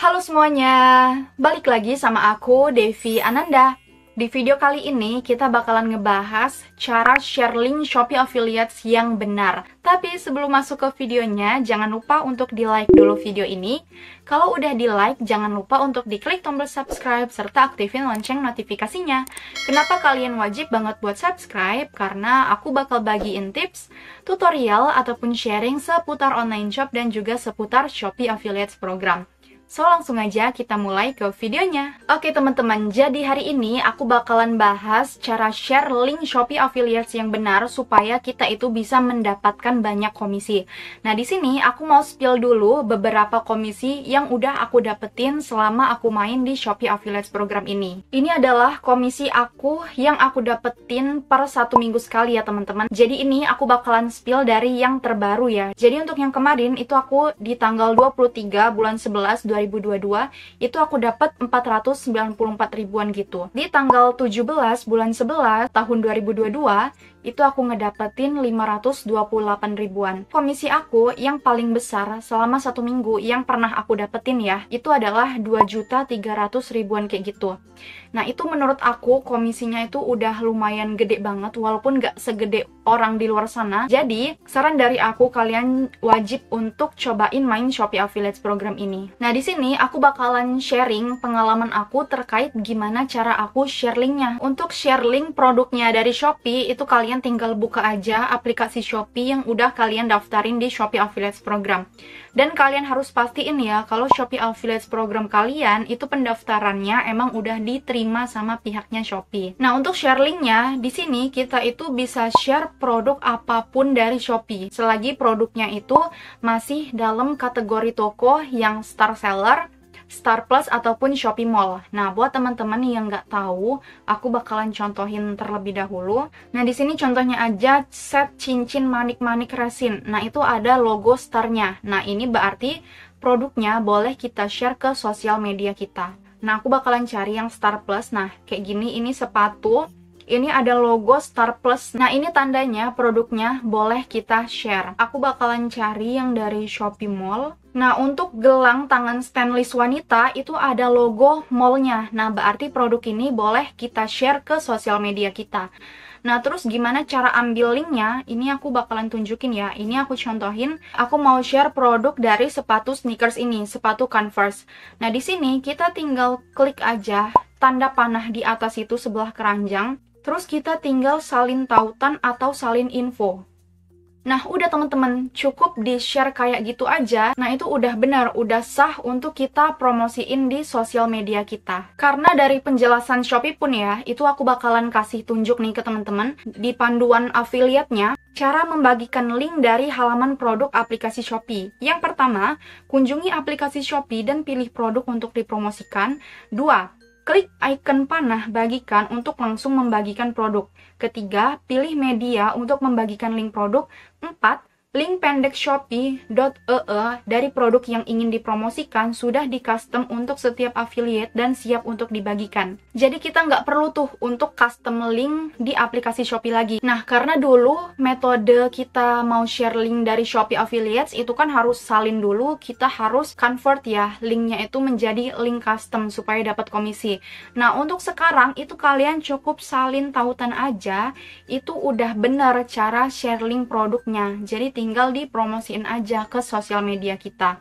Halo semuanya, balik lagi sama aku Devi Ananda. Di video kali ini kita bakalan ngebahas cara share link Shopee Affiliates yang benar. Tapi sebelum masuk ke videonya, jangan lupa untuk di like dulu video ini. Kalau udah di like, jangan lupa untuk di klik tombol subscribe serta aktifin lonceng notifikasinya. Kenapa kalian wajib banget buat subscribe? Karena aku bakal bagiin tips, tutorial, ataupun sharing seputar online shop dan juga seputar Shopee Affiliates program. So langsung aja kita mulai ke videonya Oke teman-teman, jadi hari ini aku bakalan bahas cara share link Shopee Affiliates yang benar Supaya kita itu bisa mendapatkan banyak komisi Nah di sini aku mau spill dulu beberapa komisi yang udah aku dapetin selama aku main di Shopee Affiliates program ini Ini adalah komisi aku yang aku dapetin per satu minggu sekali ya teman-teman Jadi ini aku bakalan spill dari yang terbaru ya Jadi untuk yang kemarin itu aku di tanggal 23 bulan 11 2022 itu aku dapat 494 ribuan gitu. Di tanggal 17 bulan 11 tahun 2022 itu aku ngedapetin 528 ribuan. Komisi aku yang paling besar selama satu minggu yang pernah aku dapetin ya, itu adalah 2 juta 300 ribuan kayak gitu. Nah itu menurut aku komisinya itu udah lumayan gede banget walaupun gak segede orang di luar sana. Jadi saran dari aku kalian wajib untuk cobain main Shopee Affiliate program ini. Nah di sini aku bakalan sharing pengalaman aku terkait gimana cara aku share linknya. Untuk share link produknya dari Shopee itu kalian kalian tinggal buka aja aplikasi Shopee yang udah kalian daftarin di Shopee Affiliates Program. Dan kalian harus pastiin ya kalau Shopee Affiliates Program kalian itu pendaftarannya emang udah diterima sama pihaknya Shopee. Nah, untuk share linknya, di sini kita itu bisa share produk apapun dari Shopee selagi produknya itu masih dalam kategori toko yang star seller Star Plus ataupun Shopee Mall. Nah, buat teman-teman yang nggak tahu, aku bakalan contohin terlebih dahulu. Nah, di sini contohnya aja set cincin manik-manik resin. Nah, itu ada logo starnya. Nah, ini berarti produknya boleh kita share ke sosial media kita. Nah, aku bakalan cari yang Star Plus. Nah, kayak gini ini sepatu ini ada logo Star Plus. Nah, ini tandanya produknya boleh kita share. Aku bakalan cari yang dari Shopee Mall. Nah, untuk gelang tangan stainless wanita itu ada logo mallnya. Nah, berarti produk ini boleh kita share ke sosial media kita. Nah, terus gimana cara ambil linknya? Ini aku bakalan tunjukin ya. Ini aku contohin. Aku mau share produk dari sepatu sneakers ini, sepatu Converse. Nah, di sini kita tinggal klik aja tanda panah di atas itu sebelah keranjang. Terus kita tinggal salin tautan atau salin info. Nah, udah teman-teman, cukup di-share kayak gitu aja. Nah, itu udah benar, udah sah untuk kita promosiin di sosial media kita. Karena dari penjelasan Shopee pun ya, itu aku bakalan kasih tunjuk nih ke teman-teman di panduan afiliatnya cara membagikan link dari halaman produk aplikasi Shopee. Yang pertama, kunjungi aplikasi Shopee dan pilih produk untuk dipromosikan. Dua, Klik icon panah bagikan untuk langsung membagikan produk. Ketiga, pilih media untuk membagikan link produk. Empat, Link pendek shopee.ee e dari produk yang ingin dipromosikan sudah di custom untuk setiap affiliate dan siap untuk dibagikan. Jadi kita nggak perlu tuh untuk custom link di aplikasi Shopee lagi. Nah, karena dulu metode kita mau share link dari Shopee affiliates itu kan harus salin dulu, kita harus convert ya linknya itu menjadi link custom supaya dapat komisi. Nah, untuk sekarang itu kalian cukup salin tautan aja, itu udah benar cara share link produknya. Jadi tinggal dipromosiin aja ke sosial media kita.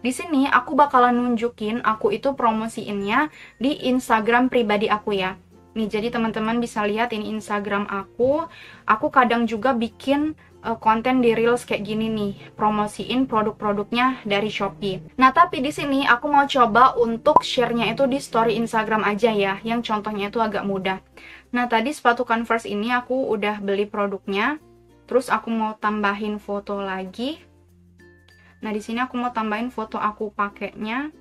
Di sini aku bakalan nunjukin aku itu promosiinnya di Instagram pribadi aku ya. Nih, jadi teman-teman bisa lihat ini Instagram aku. Aku kadang juga bikin uh, konten di Reels kayak gini nih, promosiin produk-produknya dari Shopee. Nah, tapi di sini aku mau coba untuk share-nya itu di story Instagram aja ya, yang contohnya itu agak mudah. Nah, tadi sepatu Converse ini aku udah beli produknya terus aku mau tambahin foto lagi nah di sini aku mau tambahin foto aku pakainya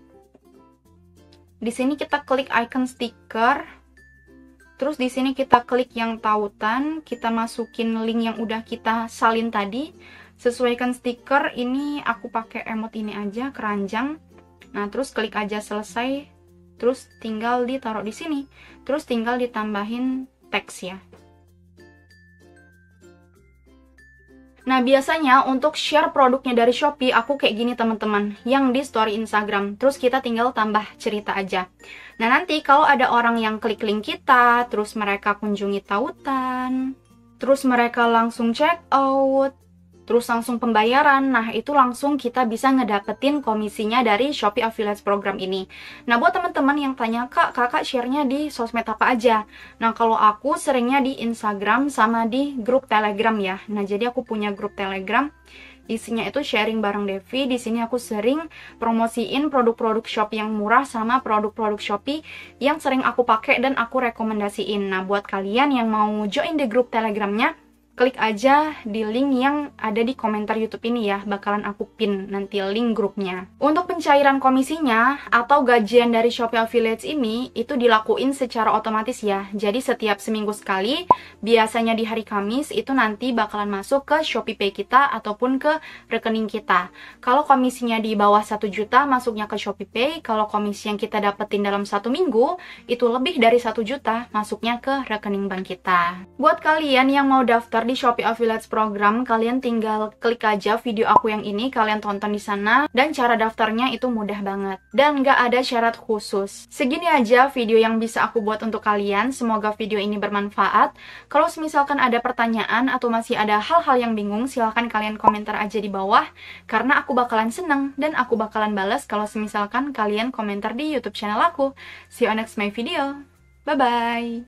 di sini kita klik icon stiker terus di sini kita klik yang tautan kita masukin link yang udah kita salin tadi sesuaikan stiker ini aku pakai emot ini aja keranjang nah terus klik aja selesai terus tinggal ditaruh di sini terus tinggal ditambahin teks ya Nah, biasanya untuk share produknya dari Shopee, aku kayak gini teman-teman, yang di story Instagram. Terus kita tinggal tambah cerita aja. Nah, nanti kalau ada orang yang klik link kita, terus mereka kunjungi tautan, terus mereka langsung check out, terus langsung pembayaran. Nah, itu langsung kita bisa ngedapetin komisinya dari Shopee Affiliate Program ini. Nah, buat teman-teman yang tanya, Kak, kakak share-nya di sosmed apa aja? Nah, kalau aku seringnya di Instagram sama di grup Telegram ya. Nah, jadi aku punya grup Telegram isinya itu sharing bareng Devi. Di sini aku sering promosiin produk-produk Shopee yang murah sama produk-produk Shopee yang sering aku pakai dan aku rekomendasiin. Nah, buat kalian yang mau join di grup Telegramnya, klik aja di link yang ada di komentar YouTube ini ya, bakalan aku pin nanti link grupnya. Untuk pencairan komisinya atau gajian dari Shopee Affiliates ini itu dilakuin secara otomatis ya. Jadi setiap seminggu sekali, biasanya di hari Kamis itu nanti bakalan masuk ke Shopee Pay kita ataupun ke rekening kita. Kalau komisinya di bawah 1 juta masuknya ke Shopee Pay, kalau komisi yang kita dapetin dalam satu minggu itu lebih dari 1 juta masuknya ke rekening bank kita. Buat kalian yang mau daftar daftar di Shopee Affiliates Program, kalian tinggal klik aja video aku yang ini, kalian tonton di sana, dan cara daftarnya itu mudah banget. Dan nggak ada syarat khusus. Segini aja video yang bisa aku buat untuk kalian, semoga video ini bermanfaat. Kalau misalkan ada pertanyaan atau masih ada hal-hal yang bingung, silahkan kalian komentar aja di bawah, karena aku bakalan seneng, dan aku bakalan bales kalau misalkan kalian komentar di YouTube channel aku. See you next my video. Bye-bye!